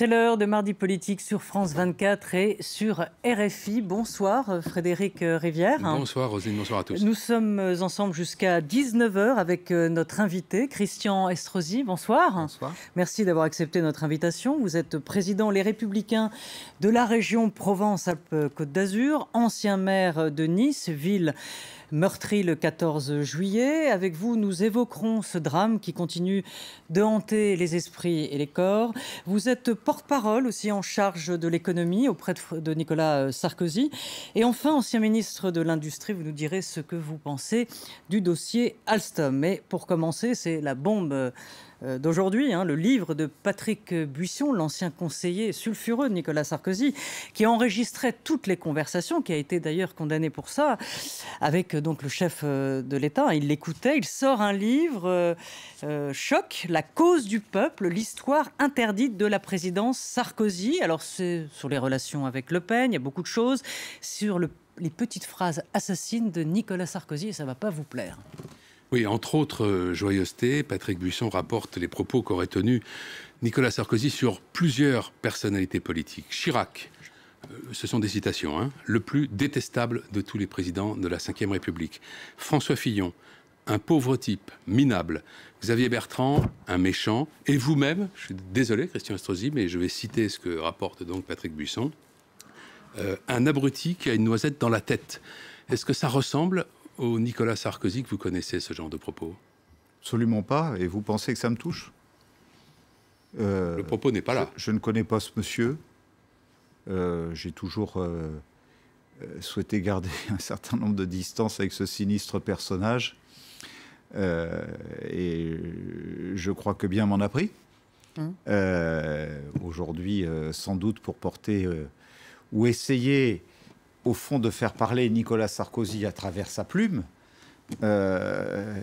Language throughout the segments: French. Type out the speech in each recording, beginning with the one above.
C'est l'heure de Mardi Politique sur France 24 et sur RFI. Bonsoir Frédéric Rivière. Bonsoir Rosine, bonsoir à tous. Nous sommes ensemble jusqu'à 19h avec euh, notre invité Christian Estrosi. Bonsoir. Bonsoir. Merci d'avoir accepté notre invitation. Vous êtes président Les Républicains de la région Provence-Alpes-Côte d'Azur, ancien maire de Nice, ville meurtri le 14 juillet. Avec vous, nous évoquerons ce drame qui continue de hanter les esprits et les corps. Vous êtes porte-parole aussi en charge de l'économie auprès de Nicolas euh, Sarkozy. Et enfin, ancien ministre de l'Industrie, vous nous direz ce que vous pensez du dossier Alstom. Mais pour commencer, c'est la bombe euh, euh, d'aujourd'hui, hein, le livre de Patrick Buisson, l'ancien conseiller sulfureux de Nicolas Sarkozy, qui enregistrait toutes les conversations, qui a été d'ailleurs condamné pour ça, avec euh, donc le chef euh, de l'État. Il l'écoutait, il sort un livre, Choc, la cause du peuple, l'histoire interdite de la présidence Sarkozy. Alors c'est sur les relations avec Le Pen, il y a beaucoup de choses, sur les petites phrases assassines de Nicolas Sarkozy, et ça va pas vous plaire. Oui, entre autres euh, joyeusetés, Patrick Buisson rapporte les propos qu'aurait tenus Nicolas Sarkozy sur plusieurs personnalités politiques. Chirac, euh, ce sont des citations, hein, le plus détestable de tous les présidents de la Ve République. François Fillon, un pauvre type, minable. Xavier Bertrand, un méchant. Et vous-même, je suis désolé, Christian Estrosi, mais je vais citer ce que rapporte donc Patrick Buisson, euh, un abruti qui a une noisette dans la tête. Est-ce que ça ressemble au Nicolas Sarkozy que vous connaissez ce genre de propos Absolument pas. Et vous pensez que ça me touche euh, Le propos n'est pas là. Je, ne connais pas ce monsieur. Euh, j'ai toujours euh, souhaité garder un certain nombre de distances avec ce sinistre personnage. et je crois que bien m'en a pris. Mmh. Aujourd'hui, sans doute pour porter ou essayer au fond, de faire parler Nicolas Sarkozy à travers sa plume, euh,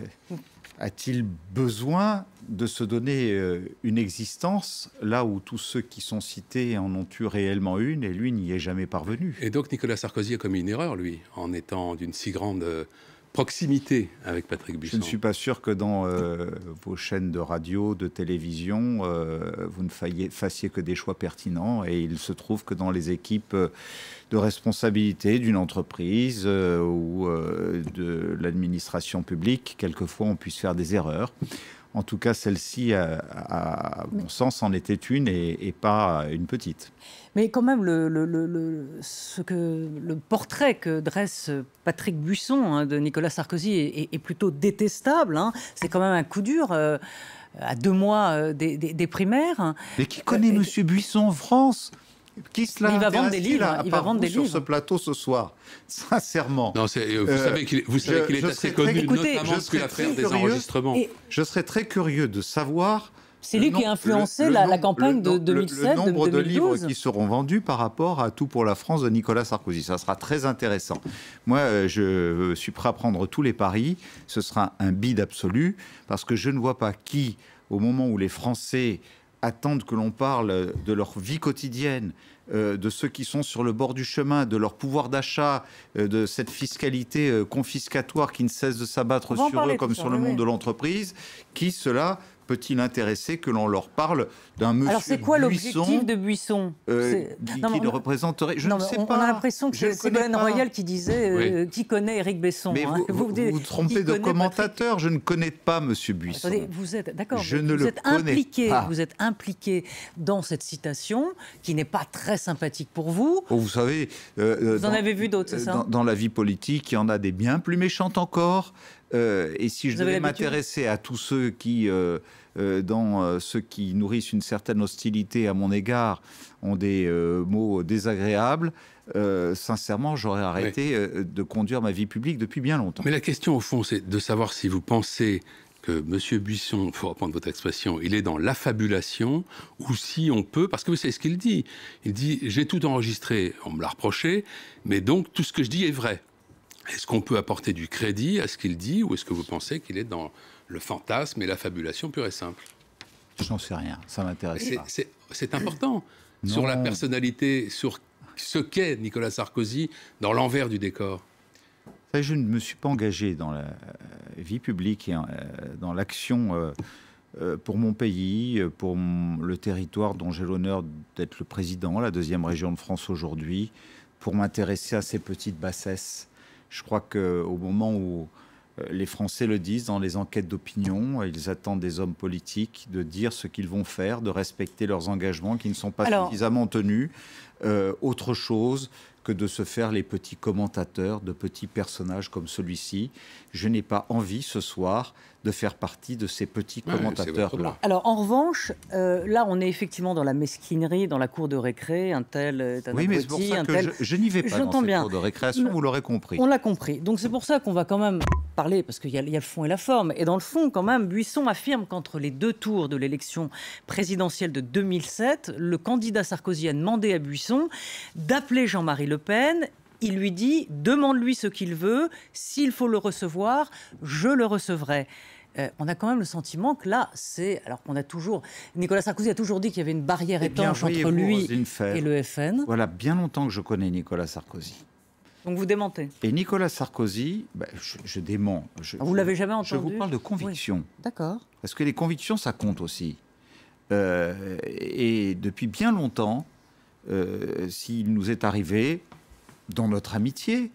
a-t-il besoin de se donner euh, une existence là où tous ceux qui sont cités en ont eu réellement une et lui n'y est jamais parvenu Et donc Nicolas Sarkozy a commis une erreur, lui, en étant d'une si grande euh, proximité avec Patrick Buisson. Je ne suis pas sûr que dans euh, vos chaînes de radio, de télévision, euh, vous ne fassiez que des choix pertinents. Et il se trouve que dans les équipes euh, de responsabilité d'une entreprise ou de l'administration publique, quelquefois on puisse faire des erreurs. En tout cas, celle-ci, euh, à mon sens, en était une et, pas euh, une petite. Mais quand même, le, ce que, le portrait que dresse Patrick Buisson hein, de Nicolas Sarkozy est, plutôt détestable. Hein. C'est quand même un coup dur. Euh, à deux mois des, primaires. Mais qui connaît M. Monsieur Buisson en France qui cela il va vendre des livres, il va vendre des sur ce plateau ce soir, sincèrement. Euh, vous euh, savez qu'il est, assez connu, écoutez, notamment des enregistrements. Je serais très curieux de savoir. C'est lui qui a influencé la, campagne de 2007, le, nombre de, de livres qui seront vendus par rapport à Tout pour la France de Nicolas Sarkozy. Ça sera très intéressant. Moi, euh, je suis prêt à prendre tous les paris. Ce sera un bid absolu parce que je ne vois pas qui, au moment où les Français attendent que l'on parle de leur vie quotidienne, euh, de ceux qui sont sur le bord du chemin, de leur pouvoir d'achat, euh, de cette fiscalité euh, confiscatoire qui ne cesse de s'abattre sur eux comme sur le monde de l'entreprise, qui, cela, peut-il intéresser que l'on leur parle d'un monsieur Alors c'est quoi l'objectif de Buisson euh, Qui le représenterait Je ne sais pas. On a l'impression que c'est Ben Royal qui disait euh, qui connaît Éric Besson. Mais hein. vous, vous, trompez de commentateur. Je ne connais pas monsieur Buisson. vous êtes d'accord. Je ne le êtes impliqué, Vous êtes impliqué dans cette citation qui n'est pas très sympathique pour vous. Oh, vous savez. Euh, euh, vous en avez vu d'autres, c'est ça dans, dans la vie politique, il y en a des bien plus méchantes encore. Euh, et si je devais m'intéresser à tous ceux qui, euh, euh, dans ceux qui nourrissent une certaine hostilité à mon égard, ont des mots désagréables, sincèrement, j'aurais arrêté de conduire ma vie publique depuis bien longtemps. Mais la question, au fond, c'est de savoir si vous pensez que M. Buisson, il faut reprendre votre expression, il est dans l'affabulation, ou si on peut, parce que vous savez ce qu'il dit. Il dit J'ai tout enregistré, on me l'a reproché, mais donc tout ce que je dis est vrai. Est-ce qu'on peut apporter du crédit à ce qu'il dit ou est-ce que vous pensez qu'il est dans le fantasme et la fabulation pure et simple Je n'en sais rien, ça m'intéresse pas. C'est important sur la personnalité, sur ce qu'est Nicolas Sarkozy dans l'envers du décor. Je ne me suis pas engagé dans la euh, vie publique et euh, dans l'action euh, pour mon pays, pour le territoire dont j'ai l'honneur d'être le président, la deuxième région de France aujourd'hui, pour m'intéresser à ces petites bassesses je crois qu'au moment où euh, les Français le disent dans les enquêtes d'opinion. Ils attendent des hommes politiques de dire ce qu'ils vont faire, de respecter leurs engagements qui ne sont pas suffisamment tenus. Euh, autre chose que de se faire les petits commentateurs de petits personnages comme celui-ci. Je n'ai pas envie ce soir de faire partie de ces petits commentateurs-là. Alors en revanche, euh, là on est effectivement dans la mesquinerie, dans la cour de récré, un tel Oui, mais c'est pour ça que je, n'y vais pas dans cette bien. cour de récréation, vous l'aurez compris. On l'a compris. Donc c'est pour ça qu'on va quand même parler, parce qu'il y, y, a le fond et la forme. Et dans le fond, quand même, Buisson affirme qu'entre les deux tours de l'élection présidentielle de 2007, le candidat Sarkozy a demandé à Buisson d'appeler Jean-Marie Le Pen il lui dit demande-lui ce qu'il veut, s'il faut le recevoir, je le recevrai. Euh, on a quand même le sentiment que là, c'est. Alors qu'on a toujours. Nicolas Sarkozy a toujours dit qu'il y avait une barrière eh étanche entre lui et le FN. Voilà bien longtemps que je connais Nicolas Sarkozy. Donc vous démentez. Et Nicolas Sarkozy, bah, je, dément. Je, ah, vous l'avez jamais entendu Je vous parle de conviction. D'accord. Parce que les convictions, ça compte aussi. Euh, et depuis bien longtemps, euh, s'il nous est arrivé, dans notre amitié,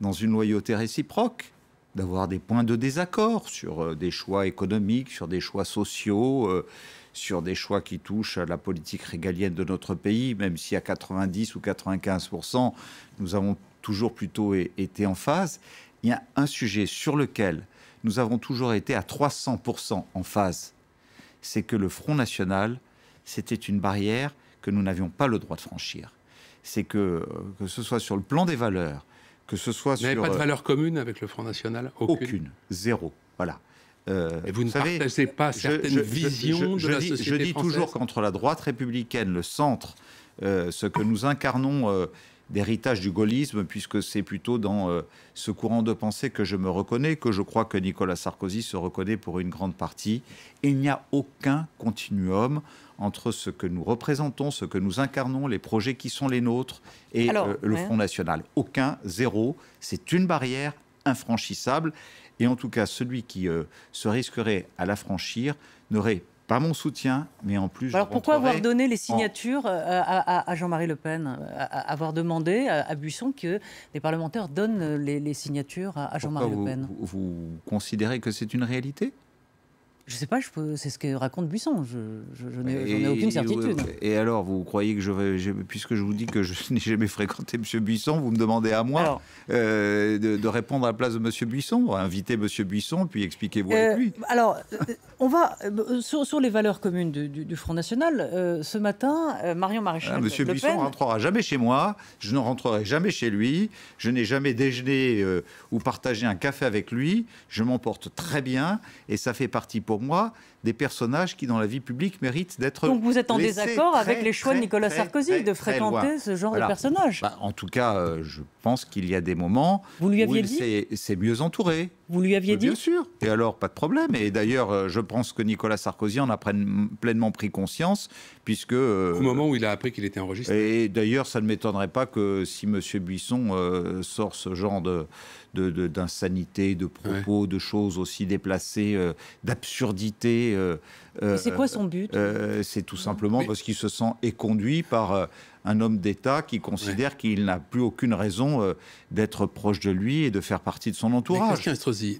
dans une loyauté réciproque, d'avoir des points de désaccord sur euh, des choix économiques, sur des choix sociaux, euh, sur des choix qui touchent à la politique régalienne de notre pays, même si à 90 ou 95%, nous avons toujours plutôt été en phase. Il y a un sujet sur lequel nous avons toujours été à 300% en phase, c'est que le Front National, c'était une barrière que nous n'avions pas le droit de franchir c'est que, euh, que ce soit sur le plan des valeurs, que ce soit sur... Vous pas de euh, valeur commune avec le Front National Aucune. Zéro. Voilà. Euh, et vous, ne savez, partagez pas certaines je, visions de la dis, Je dis toujours qu'entre la droite républicaine, le centre, ce que nous incarnons d'héritage du gaullisme, puisque c'est plutôt dans euh, ce courant de pensée que je me reconnais, que je crois que Nicolas Sarkozy se reconnaît pour une grande partie. il n'y a aucun continuum entre ce que nous représentons, ce que nous incarnons, les projets qui sont les nôtres et euh, le Front National. Aucun, zéro. C'est une barrière infranchissable. Et en tout cas, celui qui euh, se risquerait à la franchir n'aurait pas mon soutien, mais en plus. Alors pourquoi avoir donné les signatures euh, à, Jean-Marie Le Pen euh, Avoir demandé à, Buisson que les parlementaires donnent les, signatures à, Jean-Marie Le Pen vous considérez que c'est une réalité je sais pas, c'est ce que raconte Buisson. Je, je, n'ai aucune certitude. Et, alors, vous croyez que je vais, puisque je vous dis que je n'ai jamais fréquenté M. Buisson, vous me demandez à moi euh, de, répondre à la place de M. Buisson, inviter M. Buisson, puis expliquez-vous euh, lui. Alors, euh, on va euh, sur, les valeurs communes du, Front National. ce matin, Marion ah, Maréchal. M. Buisson ne rentrera jamais chez moi. Je ne rentrerai jamais chez lui. Je n'ai jamais déjeuné ou partagé un café avec lui. Je m'en porte très bien, et ça fait partie pour pour moi, des personnages qui, dans la vie publique, méritent d'être. Donc vous êtes en désaccord avec les choix de Nicolas Sarkozy de fréquenter ce genre de personnages bah, En tout cas, euh, je pense qu'il y a des moments vous lui aviez dit C'est mieux entouré. Vous lui aviez dit Bien sûr. Et alors, pas de problème. Et d'ailleurs, euh, je pense que Nicolas Sarkozy en a pleinement pris conscience, puisque. Euh, Au moment où il a appris qu'il était enregistré. Et d'ailleurs, ça ne m'étonnerait pas que si M. Buisson sort ce genre de d'insanité, de, propos, de choses aussi déplacées, d'absurdité euh, c'est quoi son but euh, euh, C'est tout simplement parce qu'il se sent éconduit par un homme d'État qui considère qu'il n'a plus aucune raison d'être proche de lui et de faire partie de son entourage.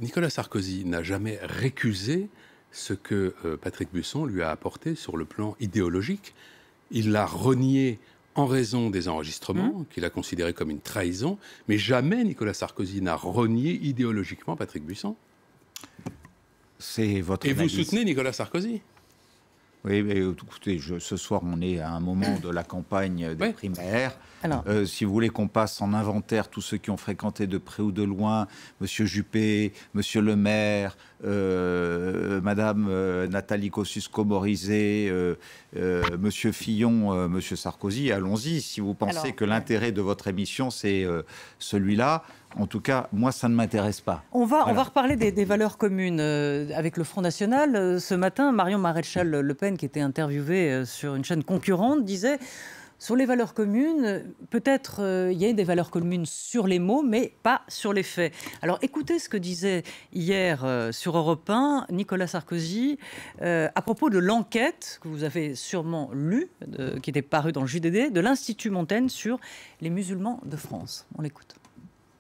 Nicolas Sarkozy n'a jamais récusé ce que Patrick Busson lui a apporté sur le plan idéologique. Il l'a renié en raison des enregistrements, mmh. qu'il a considéré comme une trahison, mais jamais Nicolas Sarkozy n'a renié idéologiquement Patrick Buisson et vous soutenez Nicolas Sarkozy oui, mais écoutez, ce soir, on est à un moment de la campagne des primaires. Euh, si vous voulez qu'on passe en inventaire tous ceux qui ont fréquenté de près ou de loin, M. Juppé, M. Le Maire, euh, Madame euh, Nathalie Kosciusko-Morizet, M. Fillon, M. Sarkozy, allons-y. Si vous pensez que l'intérêt de votre émission, c'est celui-là, en tout cas, moi, ça ne m'intéresse pas. On va, on va reparler des valeurs communes avec le Front National. Ce matin, Marion Maréchal Le Pen qui était interviewé euh, sur une chaîne concurrente, disait sur les valeurs communes, peut-être euh, il y a des valeurs communes sur les mots, mais pas sur les faits. Alors écoutez ce que disait hier euh, sur Europe 1 Nicolas Sarkozy à propos de l'enquête que vous avez sûrement lue, qui était parue dans le JDD, de l'Institut Montaigne sur les musulmans de France. On l'écoute.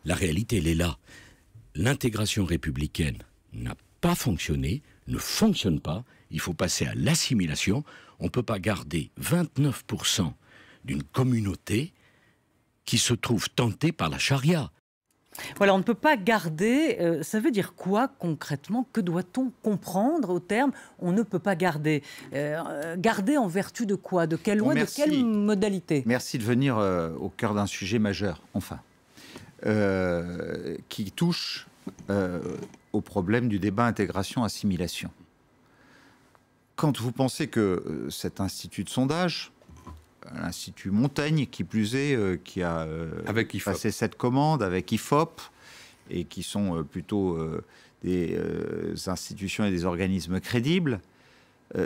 La réalité, elle est là. L'intégration républicaine n'a pas fonctionné, ne fonctionne pas, il faut passer à l'assimilation. On ne peut pas garder 29% d'une communauté qui se trouve tentée par la charia. Voilà, on ne peut pas garder. Euh, ça veut dire quoi concrètement Que doit-on comprendre au terme On ne peut pas garder. Euh, euh, garder en vertu de quoi De quelle loi De quelle modalité Merci de venir au cœur d'un sujet majeur, enfin, qui touche au problème du débat intégration-assimilation. Quand vous pensez que euh, cet institut de sondage, l'Institut Montaigne, qui plus est, euh, qui a euh, passé cette commande avec IFOP, et qui sont plutôt des institutions et des organismes crédibles,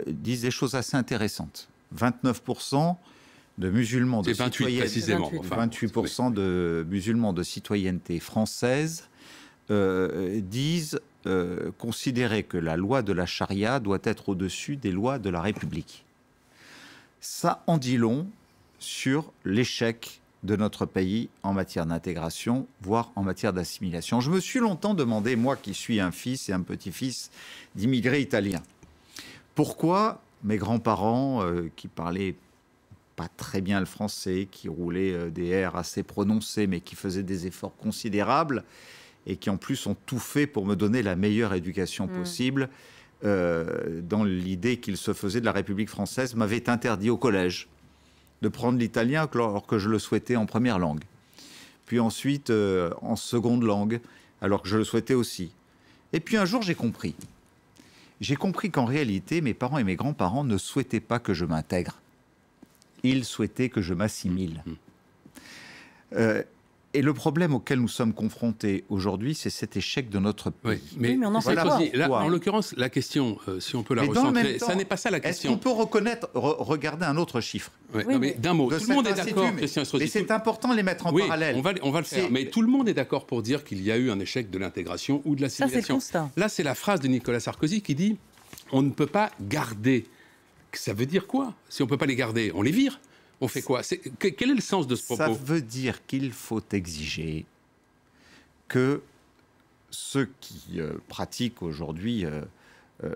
disent des choses assez intéressantes. 29% de musulmans de citoyenneté, de musulmans de citoyenneté française disent euh, considérer que la loi de la charia doit être au-dessus des lois de la République. Ça en dit long sur l'échec de notre pays en matière d'intégration, voire en matière d'assimilation. Je me suis longtemps demandé, moi qui suis un fils et un petit-fils d'immigrés italiens, pourquoi mes grands-parents, euh, qui parlaient pas très bien le français, qui roulaient euh, des R assez prononcés, mais qui faisaient des efforts considérables, et qui en plus ont tout fait pour me donner la meilleure éducation mm. possible. Euh, dans l'idée qu'il se faisait de la République française, m'avait interdit au collège de prendre l'italien alors que je le souhaitais en première langue, puis ensuite euh, en seconde langue alors que je le souhaitais aussi. Et puis un jour j'ai compris. J'ai compris qu'en réalité mes parents et mes grands-parents ne souhaitaient pas que je m'intègre. Ils souhaitaient que je m'assimile. Mm. Euh, et le problème auquel nous sommes confrontés aujourd'hui, c'est cet échec de notre pays. Oui, mais, on en, en l'occurrence, la question, euh, si on peut la recentrer, ça n'est pas ça la question. Est-ce qu'on peut reconnaître, regarder un autre chiffre oui, D'un mot, tout le monde est d'accord, Mais c'est important de les mettre en parallèle. On va, on va le faire. Mais tout le monde est d'accord pour dire qu'il y a eu un échec de l'intégration ou de l'assimilation. Là, c'est la phrase de Nicolas Sarkozy qui dit on ne peut pas garder. Ça veut dire quoi Si on ne peut pas les garder, on les vire. On fait quoi Quel est le sens de ce propos Ça veut dire qu'il faut exiger que ceux qui euh, pratiquent aujourd'hui euh, euh,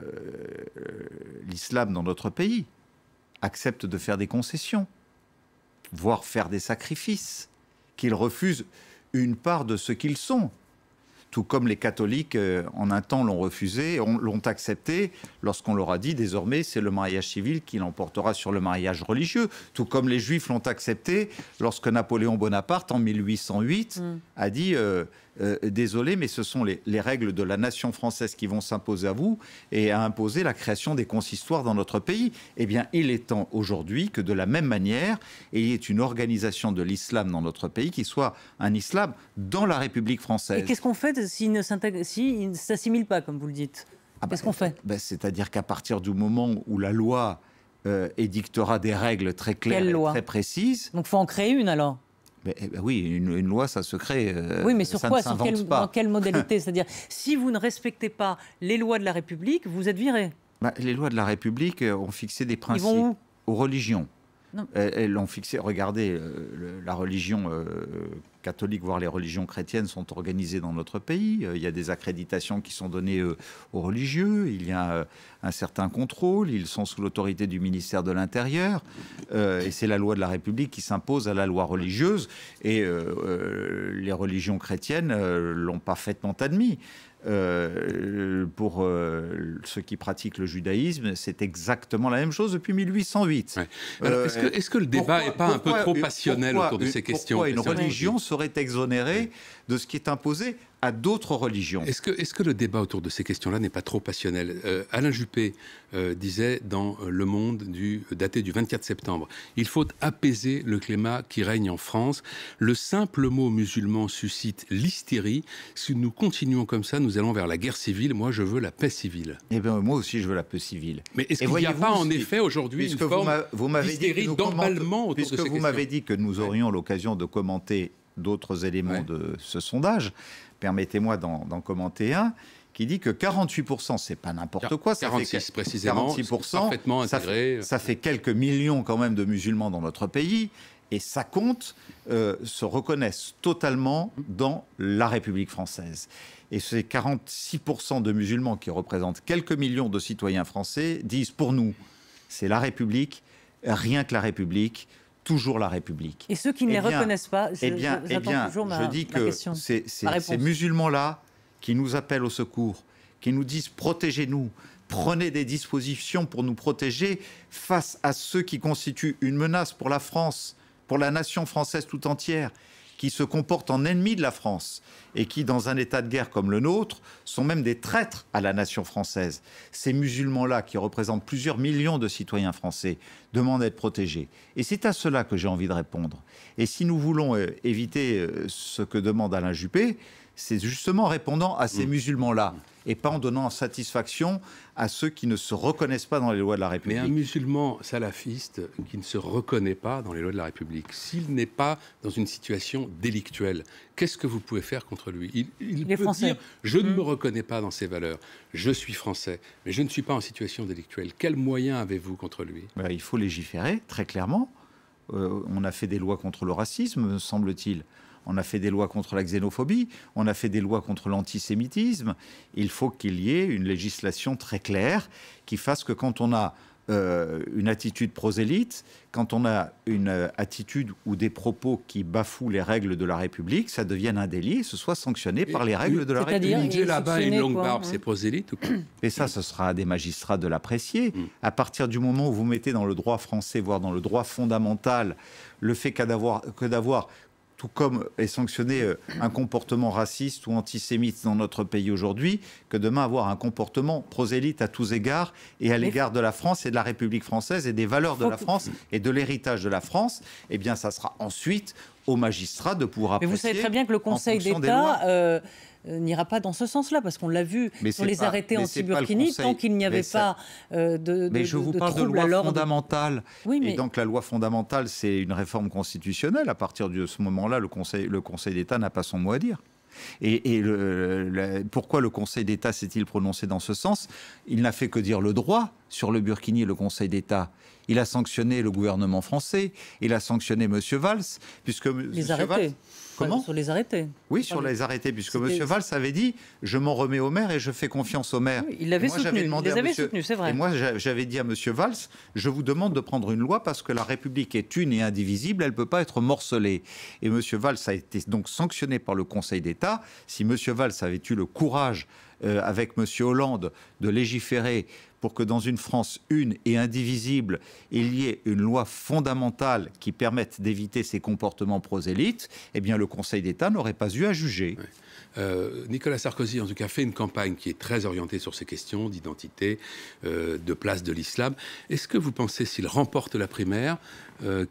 l'islam dans notre pays acceptent de faire des concessions, voire faire des sacrifices, qu'ils refusent une part de ce qu'ils sont tout comme les catholiques euh, en un temps l'ont refusé, l'ont accepté lorsqu'on leur a dit désormais c'est le mariage civil qui l'emportera sur le mariage religieux, tout comme les juifs l'ont accepté lorsque Napoléon Bonaparte en 1808 mm. a dit euh, euh, désolé mais ce sont les, règles de la nation française qui vont s'imposer à vous et à imposer la création des consistoires dans notre pays. Eh bien il est temps aujourd'hui que de la même manière il y ait une organisation de l'islam dans notre pays qui soit un islam dans la République française. Et qu'est-ce qu'on fait S'ils ne s'assimile pas, comme vous le dites ah bah, Qu'est-ce qu'on fait bah, C'est-à-dire qu'à partir du moment où la loi euh, édictera des règles très claires très précises... Donc faut en créer une alors eh ben oui, une, loi, ça se crée. Euh, oui, mais sur quoi Dans quelle modalité C'est-à-dire, si vous ne respectez pas les lois de la République, vous êtes viré. Bah, les lois de la République euh, ont fixé des principes aux religions. Euh, elles l'ont fixé. Regardez, euh, la religion euh, catholique, voire les religions chrétiennes, sont organisées dans notre pays. Il y a des accréditations qui sont données aux religieux. Il y a un certain contrôle. Ils sont sous l'autorité du ministère de l'Intérieur. et c'est la loi de la République qui s'impose à la loi religieuse. Et les religions chrétiennes l'ont parfaitement admis. Euh, pour euh, ceux qui pratiquent le judaïsme, c'est exactement la même chose depuis 1808. Est-ce que, le débat n'est pas un peu trop euh, passionnel autour de ces questions Pourquoi une religion serait exonérée de ce qui est imposé à d'autres religions. Est-ce que, le débat autour de ces questions-là n'est pas trop passionnel euh, Alain Juppé euh, disait dans euh, Le Monde, du, daté du 24 septembre, il faut apaiser le climat qui règne en France. Le simple mot musulman suscite l'hystérie. Si nous continuons comme ça, nous allons vers la guerre civile. Moi, je veux la paix civile. Eh bien, moi aussi, je veux la paix civile. Mais est-ce qu'il n'y a pas, en effet, aujourd'hui, une forme d'hystérie, d'emballement autour que vous m'avez dit que nous aurions l'occasion de commenter d'autres éléments de ce sondage. Permettez-moi d'en commenter un qui dit que 48%, c'est pas n'importe quoi. Ça 46 précisément, parfaitement intégré. Ça fait, quelques millions quand même de musulmans dans notre pays et ça compte, euh, se reconnaissent totalement dans la République française. Et ces 46% de musulmans qui représentent quelques millions de citoyens français disent pour nous, c'est la République, rien que la République, toujours la République. Et ceux qui ne eh les reconnaissent pas, je, eh bien, je, eh je dis que c'est ces musulmans-là qui nous appellent au secours, qui nous disent protégez-nous, prenez des dispositions pour nous protéger face à ceux qui constituent une menace pour la France, pour la nation française tout entière qui se comportent en ennemis de la France et qui, dans un état de guerre comme le nôtre, sont même des traîtres à la nation française. Ces musulmans-là, qui représentent plusieurs millions de citoyens français, demandent d'être protégés. Et c'est à cela que j'ai envie de répondre. Et si nous voulons euh, éviter euh, ce que demande Alain Juppé, c'est justement répondant à ces mm. musulmans-là mm. et pas en donnant satisfaction à ceux qui ne se reconnaissent pas dans les lois de la République. Mais un musulman salafiste qui ne se reconnaît pas dans les lois de la République, s'il n'est pas dans une situation délictuelle, qu'est-ce que vous pouvez faire contre lui Il, peut dire je ne mm. me reconnais pas dans ces valeurs, je suis français, mais je ne suis pas en situation délictuelle. Quels moyens avez-vous contre lui ben, Il faut légiférer très clairement. Euh, on a fait des lois contre le racisme, semble-t-il. On a fait des lois contre la xénophobie, on a fait des lois contre l'antisémitisme. Il faut qu'il y ait une législation très claire qui fasse que quand on a euh, une attitude prosélyte, quand on a une euh, attitude ou des propos qui bafouent les règles de la République, ça devienne un délit et ce soit sanctionné par les règles de la République. là-bas une longue barbe, c'est prosélyte ou quoi Et ça, ce sera à des magistrats de l'apprécier. Mm. À partir du moment où vous mettez dans le droit français, voire dans le droit fondamental, le fait que d'avoir comme est sanctionné euh, un comportement raciste ou antisémite dans notre pays aujourd'hui, que demain avoir un comportement prosélyte à tous égards et à l'égard de la France et de la République française et des valeurs de la France et de l'héritage de la France, eh bien ça sera ensuite au magistrat de pouvoir apprécier. Mais vous savez très bien que le Conseil d'État euh, euh, n'ira pas dans ce sens-là, parce qu'on l'a vu mais les arrêtés en burkini tant qu'il n'y avait pas euh, de, Mais je vous parle de loi fondamentale. Oui, mais... Et donc la loi fondamentale, c'est une réforme constitutionnelle. À partir de ce moment-là, le Conseil, le Conseil d'État n'a pas son mot à dire. Et, pourquoi le Conseil d'État s'est-il prononcé dans ce sens Il n'a fait que dire le droit sur le Burkini et le Conseil d'État. Il a sanctionné le gouvernement français, il a sanctionné M. Valls, puisque Les M. Valls sur les arrêtés. Oui, sur les arrêtés, puisque M. Valls avait dit je m'en remets au maire et je fais confiance au maire. il l'avait soutenu. il les avait soutenus, c'est vrai. Et moi, j'avais dit à M. Valls je vous demande de prendre une loi parce que la République est une et indivisible, elle ne peut pas être morcelée. Et M. Valls a été donc sanctionné par le Conseil d'État. Si M. Valls avait eu le courage euh, avec M. Hollande de légiférer pour que dans une France une et indivisible, il y ait une loi fondamentale qui permette d'éviter ces comportements prosélytes, eh bien le Conseil d'État n'aurait pas eu à juger. Euh, Nicolas Sarkozy, en tout cas, fait une campagne qui est très orientée sur ces questions d'identité, euh, de place de l'islam. Est-ce que vous pensez, s'il remporte la primaire,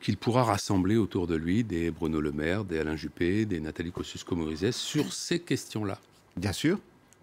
qu'il pourra rassembler autour de lui des Bruno Le Maire, des Alain Juppé, des Nathalie Kosciusko-Morizet sur ces questions-là Bien sûr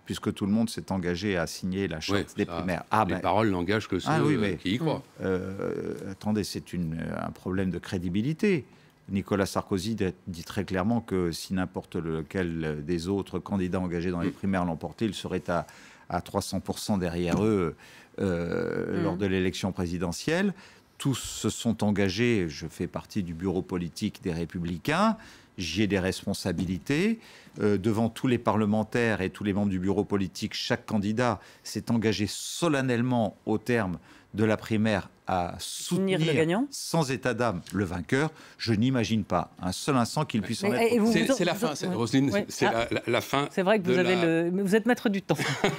puisque tout le monde s'est engagé à signer la charte des primaires. Ah, les ben. paroles n'engagent que ceux ah oui, euh, mais, qui y croient. Euh, attendez, c'est un problème de crédibilité. Nicolas Sarkozy dit très clairement que si n'importe lequel des autres candidats engagés dans les mm. primaires l'emportait, il serait à, à 300% derrière eux euh, mm. lors de l'élection présidentielle. Tous se sont engagés, je fais partie du bureau politique des Républicains, j'ai des responsabilités. Euh, devant tous les parlementaires et tous les membres du bureau politique, chaque candidat s'est engagé solennellement au terme de la primaire à soutenir le sans état d'âme le vainqueur, je n'imagine pas un seul instant qu'il puisse en être. C'est la fin, Roselyne, c'est ah. la, fin. C'est vrai que vous, avez le... vous êtes maître du temps.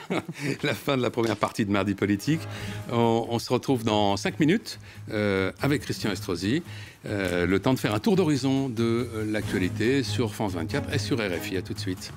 la fin de la première partie de Mardi Politique. On, se retrouve dans 5 minutes euh, avec Christian Estrosi. Euh, le temps de faire un tour d'horizon de euh, l'actualité sur France 24 et sur RFI. À tout de suite.